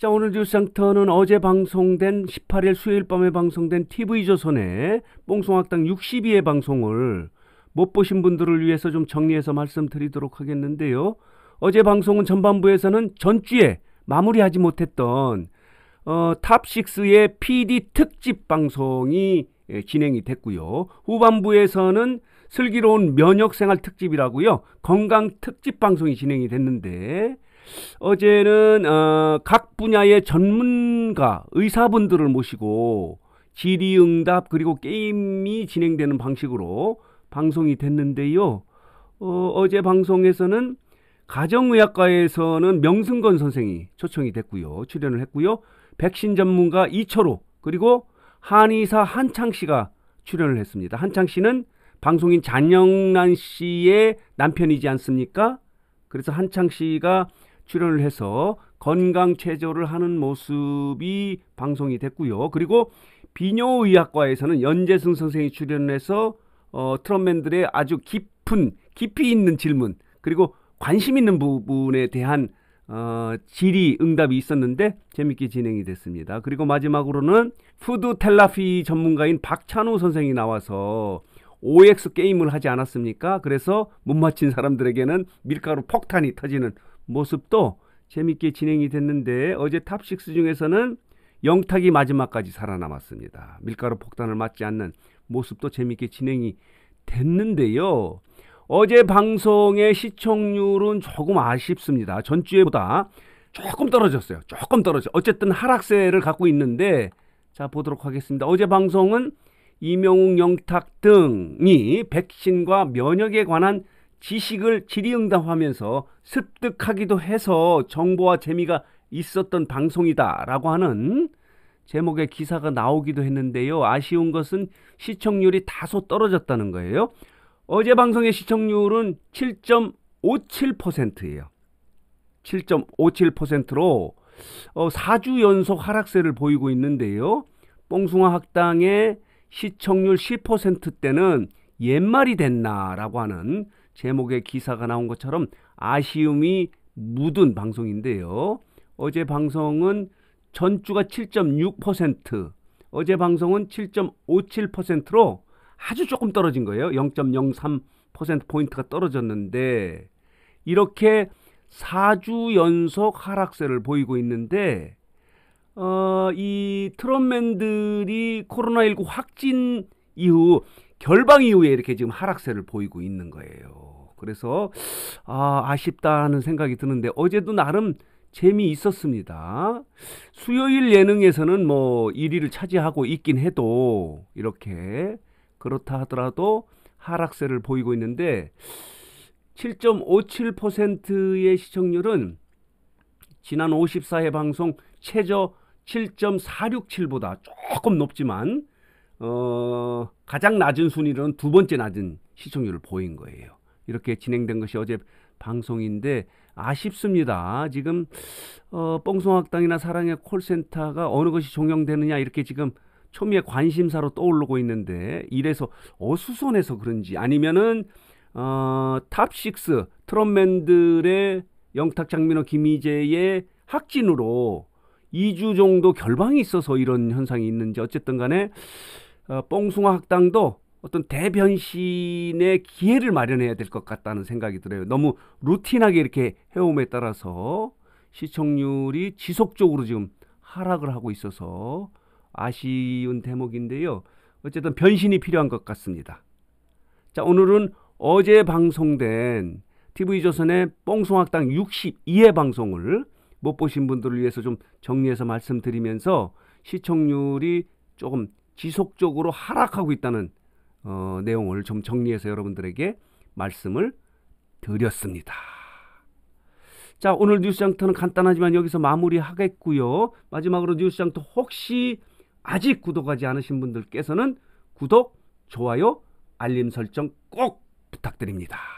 자, 오늘 뉴스상터는 어제 방송된 18일 수요일 밤에 방송된 TV조선의 뽕송학당 62회 방송을 못 보신 분들을 위해서 좀 정리해서 말씀드리도록 하겠는데요. 어제 방송은 전반부에서는 전주에 마무리하지 못했던 어, 탑6의 PD 특집 방송이 예, 진행이 됐고요. 후반부에서는 슬기로운 면역생활 특집이라고요. 건강 특집 방송이 진행이 됐는데 어제는 어, 각 분야의 전문가 의사분들을 모시고 질의응답 그리고 게임이 진행되는 방식으로 방송이 됐는데요. 어, 어제 방송에서는 가정의학과에서는 명승건 선생이 초청이 됐고요. 출연을 했고요. 백신 전문가 이철호 그리고 한의사 한창 씨가 출연을 했습니다. 한창 씨는 방송인 잔영란 씨의 남편이지 않습니까? 그래서 한창 씨가 출연을 해서 건강 체조를 하는 모습이 방송이 됐고요. 그리고 비뇨의학과에서는 연재승 선생이 출연해서 어, 트럼맨들의 아주 깊은 깊이 있는 질문 그리고 관심 있는 부분에 대한 어, 질의 응답이 있었는데 재밌게 진행이 됐습니다. 그리고 마지막으로는 푸드 텔라피 전문가인 박찬우 선생이 나와서 OX 게임을 하지 않았습니까? 그래서 못 맞힌 사람들에게는 밀가루 폭탄이 터지는 모습도 재밌게 진행이 됐는데 어제 탑 6 중에서는 영탁이 마지막까지 살아남았습니다. 밀가루 폭탄을 맞지 않는 모습도 재밌게 진행이 됐는데요. 어제 방송의 시청률은 조금 아쉽습니다. 전주에보다 조금 떨어졌어요. 조금 떨어져. 어쨌든 하락세를 갖고 있는데 자 보도록 하겠습니다. 어제 방송은 이명웅, 영탁 등이 백신과 면역에 관한 지식을 질의응답하면서 습득하기도 해서 정보와 재미가 있었던 방송이다라고 하는 제목의 기사가 나오기도 했는데요. 아쉬운 것은 시청률이 다소 떨어졌다는 거예요. 어제 방송의 시청률은 7.57%예요. 7.57%로 어, 4주 연속 하락세를 보이고 있는데요. 뽕숭아 학당의 시청률 10%대는 옛말이 됐나라고 하는 제목의 기사가 나온 것처럼 아쉬움이 묻은 방송인데요. 어제 방송은 전주가 7.6%, 어제 방송은 7.57%로 아주 조금 떨어진 거예요. 0.03%포인트가 떨어졌는데, 이렇게 4주 연속 하락세를 보이고 있는데, 어, 이 트럼맨들이 코로나19 확진 이후, 결방 이후에 이렇게 지금 하락세를 보이고 있는 거예요. 그래서 아, 아쉽다는 생각이 드는데 어제도 나름 재미있었습니다. 수요일 예능에서는 뭐 1위를 차지하고 있긴 해도 이렇게 그렇다 하더라도 하락세를 보이고 있는데 7.57%의 시청률은 지난 54회 방송 최저 7.467보다 조금 높지만 어, 가장 낮은 순위로는 두 번째 낮은 시청률을 보인 거예요. 이렇게 진행된 것이 어제 방송인데 아쉽습니다. 지금 어, 뽕송학당이나 사랑의 콜센터가 어느 것이 종영되느냐 이렇게 지금 초미의 관심사로 떠오르고 있는데 이래서 어수선해서 그런지 아니면은 어, 탑6 트롯맨들의 영탁 장민호 김희재의 학진으로 2주 정도 결방이 있어서 이런 현상이 있는지 어쨌든 간에 어, 뽕숭아 학당도 어떤 대변신의 기회를 마련해야 될 것 같다는 생각이 들어요. 너무 루틴하게 이렇게 해옴에 따라서 시청률이 지속적으로 지금 하락을 하고 있어서 아쉬운 대목인데요. 어쨌든 변신이 필요한 것 같습니다. 자, 오늘은 어제 방송된 TV조선의 뽕송학당 62회 방송을 못 보신 분들을 위해서 좀 정리해서 말씀드리면서 시청률이 조금 지속적으로 하락하고 있다는 어, 내용을 좀 정리해서 여러분들에게 말씀을 드렸습니다. 자, 오늘 뉴스장터는 간단하지만 여기서 마무리하겠고요. 마지막으로 뉴스장터 혹시 아직 구독하지 않으신 분들께서는 구독, 좋아요, 알림 설정 꼭 부탁드립니다.